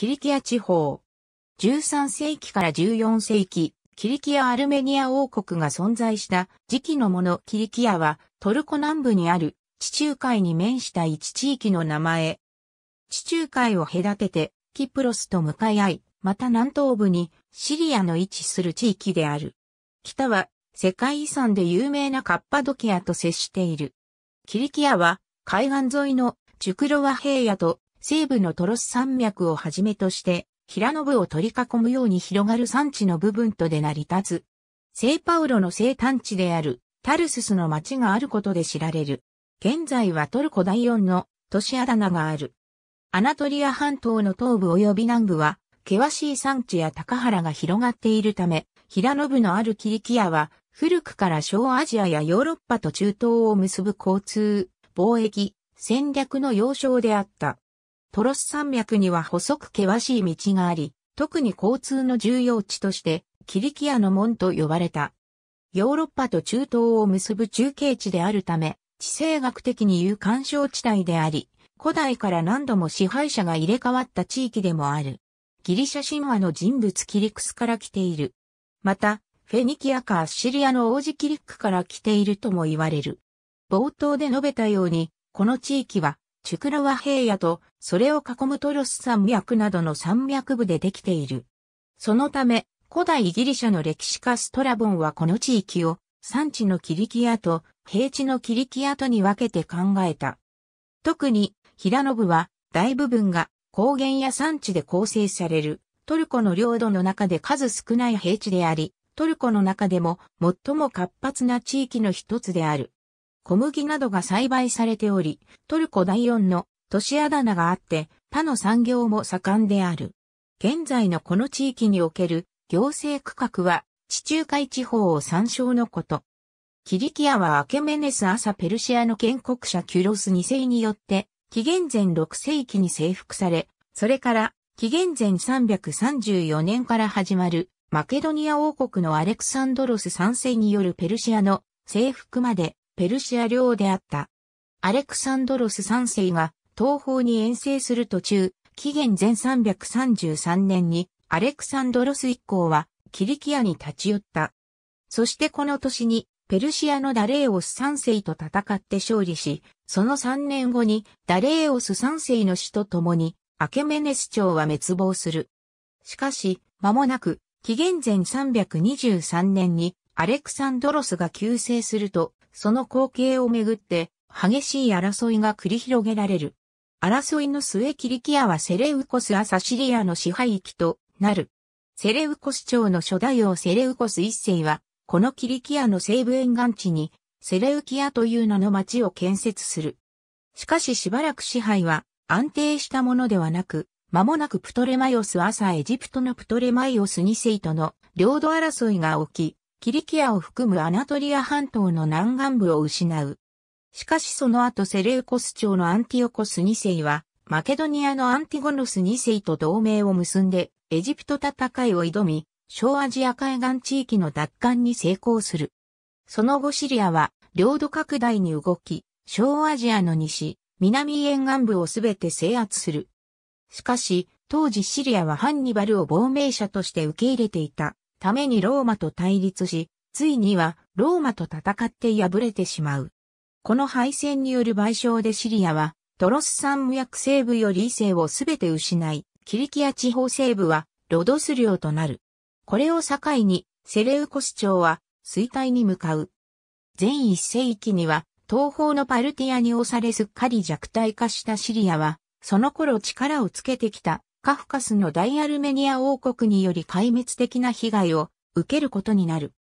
キリキア地方。13世紀から14世紀、キリキア・アルメニア王国が存在した時期のものキリキアはトルコ南部にある地中海に面した一地域の名前。地中海を隔ててキプロスと向かい合い、また南東部にシリアの位置する地域である。北は世界遺産で有名なカッパドキアと接している。キリキアは海岸沿いのジュクロワ平野と西部のトロス山脈をはじめとして、平野部を取り囲むように広がる山地の部分とで成り立つ。聖パウロの生誕地であるタルススの町があることで知られる。現在はトルコ第四の都市アダナがある。アナトリア半島の東部及び南部は、険しい山地や高原が広がっているため、平野部のあるキリキアは、古くから小アジアやヨーロッパと中東を結ぶ交通、貿易、戦略の要衝であった。トロス山脈には細く険しい道があり、特に交通の重要地として、キリキアの門と呼ばれた。ヨーロッパと中東を結ぶ中継地であるため、地政学的に言う干渉地帯であり、古代から何度も支配者が入れ替わった地域でもある。ギリシャ神話の人物キリクスから来ている。また、フェニキアかアッシリアの王子キリックから来ているとも言われる。冒頭で述べたように、この地域はチュクラワ平野とそれを囲むトロス山脈などの山脈部でできている。そのため、古代ギリシャの歴史家ストラボンはこの地域を産地のキリキアと平地のキリキアとに分けて考えた。特に、平信は大部分が高原や山地で構成されるトルコの領土の中で数少ない平地であり、トルコの中でも最も活発な地域の一つである。小麦などが栽培されており、トルコ第4の都市あだ名があって、他の産業も盛んである。現在のこの地域における行政区画は地中海地方を参照のこと。キリキアはアケメネス朝ペルシアの建国者キュロス2世によって、紀元前6世紀に征服され、それから紀元前334年から始まるマケドニア王国のアレクサンドロス3世によるペルシアの征服までペルシア領であった。アレクサンドロス3世が東方に遠征する途中、紀元前333年にアレクサンドロス一行はキリキアに立ち寄った。そしてこの年にペルシアのダレーオス3世と戦って勝利し、その3年後にダレーオス3世の死と共にアケメネス朝は滅亡する。しかし、間もなく紀元前323年にアレクサンドロスが急成すると、その光景をめぐって、激しい争いが繰り広げられる。争いの末キリキアはセレウコスアサシリアの支配域となる。セレウコス朝の初代王セレウコス一世は、このキリキアの西部沿岸地に、セレウキアという名の町を建設する。しかししばらく支配は安定したものではなく、間もなくプトレマイオス朝エジプトのプトレマイオス二世との領土争いが起き、キリキアを含むアナトリア半島の南岸部を失う。しかしその後セレウコス朝のアンティオコス2世は、マケドニアのアンティゴノス2世と同盟を結んで、エジプト戦いを挑み、小アジア海岸地域の奪還に成功する。その後シリアは、領土拡大に動き、小アジアの西、南沿岸部をすべて制圧する。しかし、当時シリアはハンニバルを亡命者として受け入れていた。ためにローマと対立し、ついにはローマと戦って敗れてしまう。この敗戦による賠償でシリアは、トロス山無薬西部より異性をすべて失い、キリキア地方西部はロドス領となる。これを境に、セレウコス朝は衰退に向かう。全一世紀には、東方のパルティアに押されすっかり弱体化したシリアは、その頃力をつけてきたカフカスの大アルメニア王国により壊滅的な被害を受けることになる。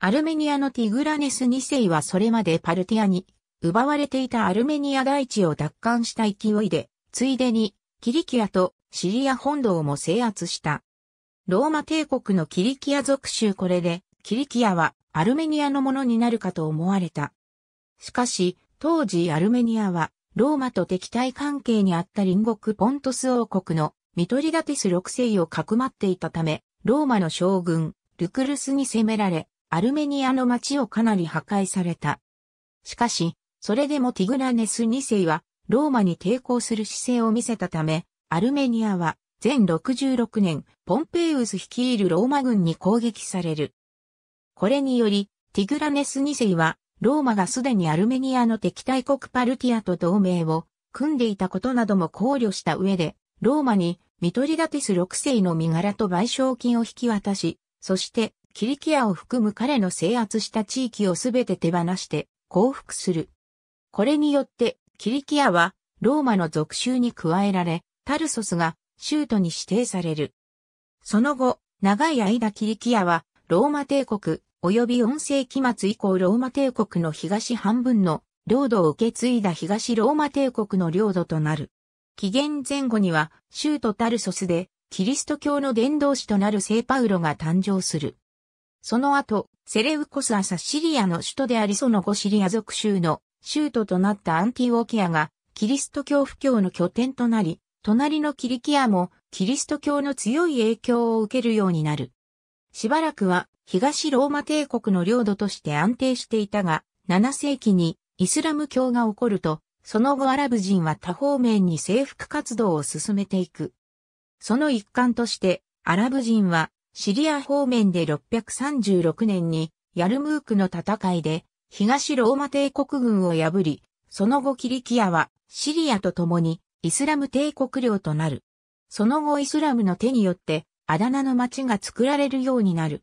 アルメニアのティグラネス2世はそれまでパルティアに奪われていたアルメニア大地を奪還した勢いで、ついでにキリキアとシリア本土をも制圧した。ローマ帝国のキリキア属州これで、キリキアはアルメニアのものになるかと思われた。しかし、当時アルメニアはローマと敵対関係にあった隣国ポントス王国のミトリダティス6世をかくまっていたため、ローマの将軍、ルクルスに攻められ、アルメニアの町をかなり破壊された。しかし、それでもティグラネス2世は、ローマに抵抗する姿勢を見せたため、アルメニアは、全66年、ポンペイウス率いるローマ軍に攻撃される。これにより、ティグラネス2世は、ローマがすでにアルメニアの敵対国パルティアと同盟を組んでいたことなども考慮した上で、ローマにミトリダティス6世の身柄と賠償金を引き渡し、そしてキリキアを含む彼の制圧した地域をすべて手放して降伏する。これによってキリキアはローマの属州に加えられ、タルソスが州都に指定される。その後、長い間キリキアはローマ帝国及び4世紀末以降ローマ帝国の東半分の領土を受け継いだ東ローマ帝国の領土となる。紀元前後には、州都タルソスで、キリスト教の伝道師となる聖パウロが誕生する。その後、セレウコスアサシリアの首都でありその後シリア属州の州都となったアンティオキアが、キリスト教布教の拠点となり、隣のキリキアもキリスト教の強い影響を受けるようになる。しばらくは東ローマ帝国の領土として安定していたが、7世紀にイスラム教が起こるとその後アラブ人は多方面に征服活動を進めていく。その一環として、アラブ人はシリア方面で636年にヤルムークの戦いで東ローマ帝国軍を破り、その後キリキアはシリアと共にイスラム帝国領となる。その後イスラムの手によってアダナの町が作られるようになる。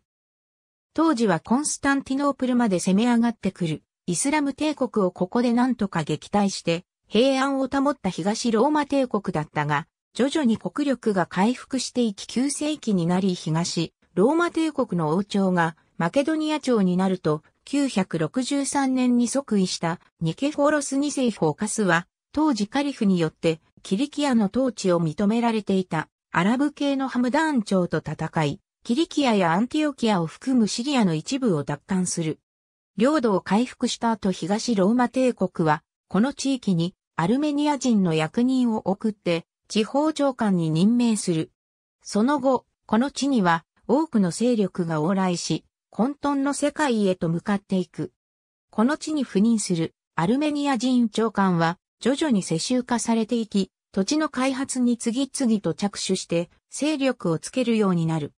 当時はコンスタンティノープルまで攻め上がってくる。イスラム帝国をここで何とか撃退して、平安を保った東ローマ帝国だったが、徐々に国力が回復していき9世紀になり東、ローマ帝国の王朝がマケドニア朝になると、963年に即位したニケフォロス2世フォーカスは、当時カリフによってキリキアの統治を認められていたアラブ系のハムダーン朝と戦い、キリキアやアンティオキアを含むシリアの一部を奪還する。領土を回復した後東ローマ帝国は、この地域にアルメニア人の役人を送って、地方長官に任命する。その後、この地には多くの勢力が往来し、混沌の世界へと向かっていく。この地に赴任するアルメニア人長官は徐々に世襲化されていき、土地の開発に次々と着手して勢力をつけるようになる。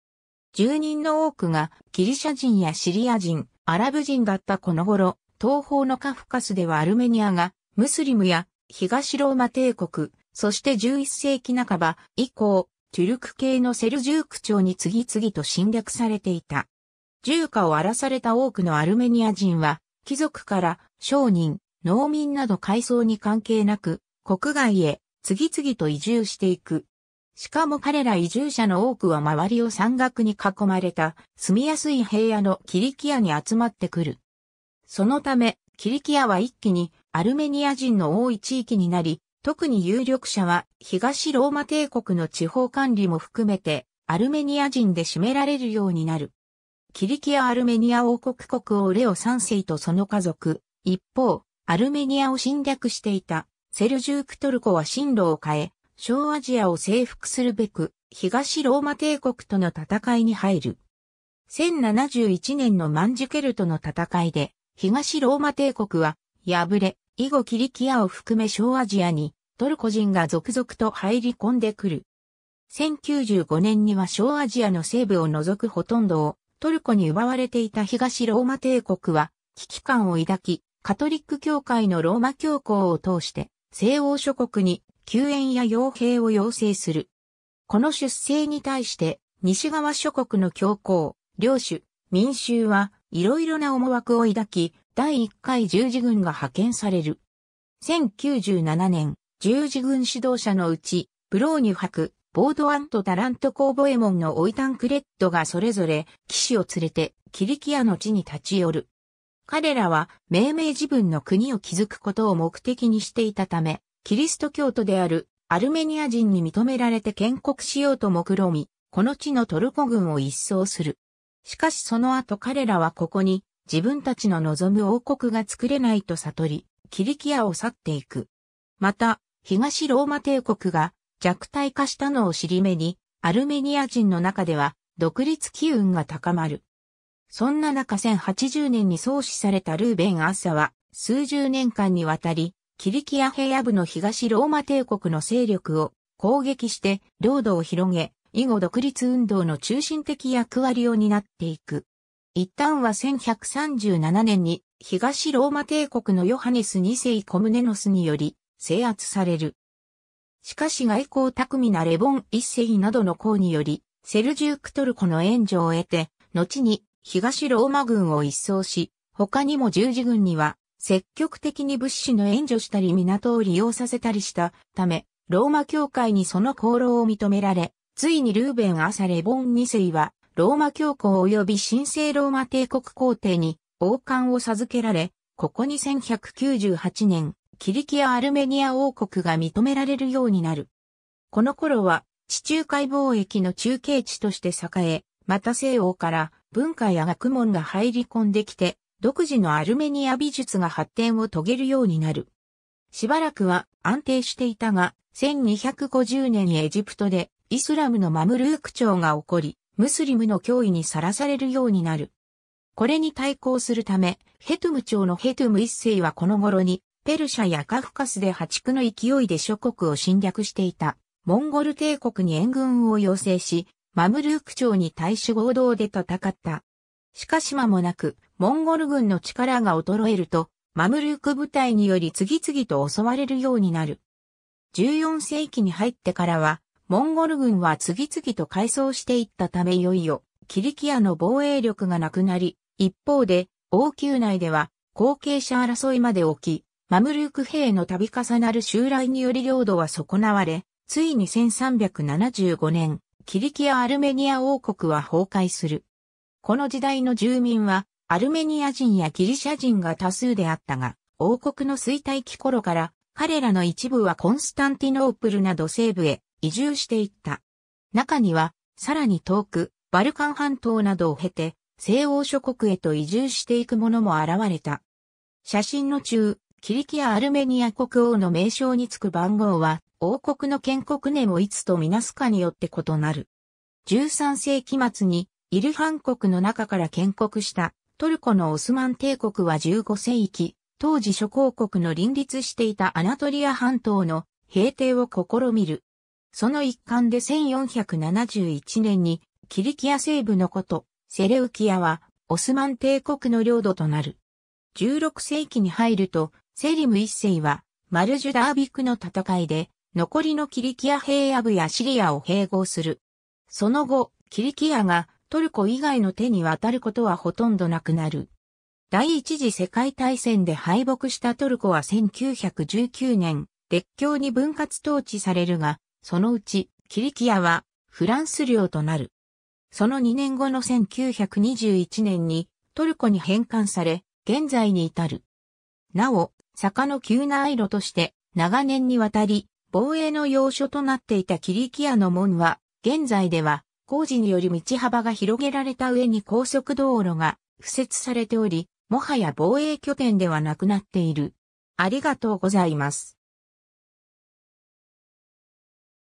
住人の多くがギリシャ人やシリア人、アラブ人だったこの頃、東方のカフカスではアルメニアが、ムスリムや東ローマ帝国、そして11世紀半ば以降、トゥルク系のセルジューク朝に次々と侵略されていた。住家を荒らされた多くのアルメニア人は、貴族から商人、農民など階層に関係なく、国外へ次々と移住していく。しかも彼ら移住者の多くは周りを山岳に囲まれた住みやすい平野のキリキアに集まってくる。そのため、キリキアは一気にアルメニア人の多い地域になり、特に有力者は東ローマ帝国の地方管理も含めてアルメニア人で占められるようになる。キリキア・アルメニア王国国王レオ三世とその家族、一方、アルメニアを侵略していたセルジュークトルコは進路を変え、小アジアを征服するべく、東ローマ帝国との戦いに入る。1071年のマンジュケルとの戦いで、東ローマ帝国は、敗れ、以後キリキアを含め小アジアに、トルコ人が続々と入り込んでくる。1095年には小アジアの西部を除くほとんどを、トルコに奪われていた東ローマ帝国は、危機感を抱き、カトリック教会のローマ教皇を通して、西欧諸国に救援や傭兵を要請する。この出征に対して、西側諸国の教皇、領主、民衆はいろいろな思惑を抱き、第1回十字軍が派遣される。1097年、十字軍指導者のうち、ブローニュ博、ボードアンとタラント・コーボエモンのオイタン・クレッドがそれぞれ騎士を連れてキリキアの地に立ち寄る。彼らは命名自分の国を築くことを目的にしていたため、キリスト教徒であるアルメニア人に認められて建国しようと目論み、この地のトルコ軍を一掃する。しかしその後彼らはここに自分たちの望む王国が作れないと悟り、キリキアを去っていく。また、東ローマ帝国が弱体化したのを尻目に、アルメニア人の中では独立機運が高まる。そんな中1080年に創始されたルーベン・アッサは数十年間にわたりキリキア平野部の東ローマ帝国の勢力を攻撃して領土を広げ、以後独立運動の中心的役割を担っていく。一旦は1137年に東ローマ帝国のヨハネス2世コムネノスにより制圧される。しかし外交巧みなレボン1世などの功により、セルジュークトルコの援助を得て、後に東ローマ軍を一掃し、他にも十字軍には積極的に物資の援助したり港を利用させたりしたため、ローマ教会にその功労を認められ、ついにルーベン・アサ・レボン二世は、ローマ教皇及び神聖ローマ帝国皇帝に王冠を授けられ、ここに1198年、キリキア・アルメニア王国が認められるようになる。この頃は、地中海貿易の中継地として栄え、また西欧から文化や学問が入り込んできて、独自のアルメニア美術が発展を遂げるようになる。しばらくは安定していたが、1250年にエジプトでイスラムのマムルーク朝が起こり、ムスリムの脅威にさらされるようになる。これに対抗するため、ヘトゥム朝のヘトゥム一世はこの頃に、ペルシャやカフカスで破竹の勢いで諸国を侵略していた、モンゴル帝国に援軍を要請し、マムルーク朝に対し合同で戦った。しかし間もなく、モンゴル軍の力が衰えると、マムルーク部隊により次々と襲われるようになる。14世紀に入ってからは、モンゴル軍は次々と改装していったためいよいよ、キリキアの防衛力がなくなり、一方で、王宮内では、後継者争いまで起き、マムルーク兵の度重なる襲来により領土は損なわれ、ついに1375年、キリキア・アルメニア王国は崩壊する。この時代の住民は、アルメニア人やギリシャ人が多数であったが、王国の衰退期頃から、彼らの一部はコンスタンティノープルなど西部へ移住していった。中には、さらに遠く、バルカン半島などを経て、西欧諸国へと移住していく者も現れた。写真の中、キリキア・アルメニア国王の名称につく番号は、王国の建国年をいつとみなすかによって異なる。13世紀末にイルファン国の中から建国したトルコのオスマン帝国は15世紀、当時諸公国の林立していたアナトリア半島の平定を試みる。その一環で1471年にキリキア西部のことセレウキアはオスマン帝国の領土となる。16世紀に入るとセリム一世はマルジュダービクの戦いで残りのキリキア平野部やシリアを併合する。その後、キリキアがトルコ以外の手に渡ることはほとんどなくなる。第一次世界大戦で敗北したトルコは1919年、列強に分割統治されるが、そのうち、キリキアは、フランス領となる。その2年後の1921年に、トルコに返還され、現在に至る。なお、坂の急な愛路として、長年にわたり、防衛の要所となっていたキリキアの門は、現在では、工事により道幅が広げられた上に高速道路が敷設されており、もはや防衛拠点ではなくなっている。ありがとうございます。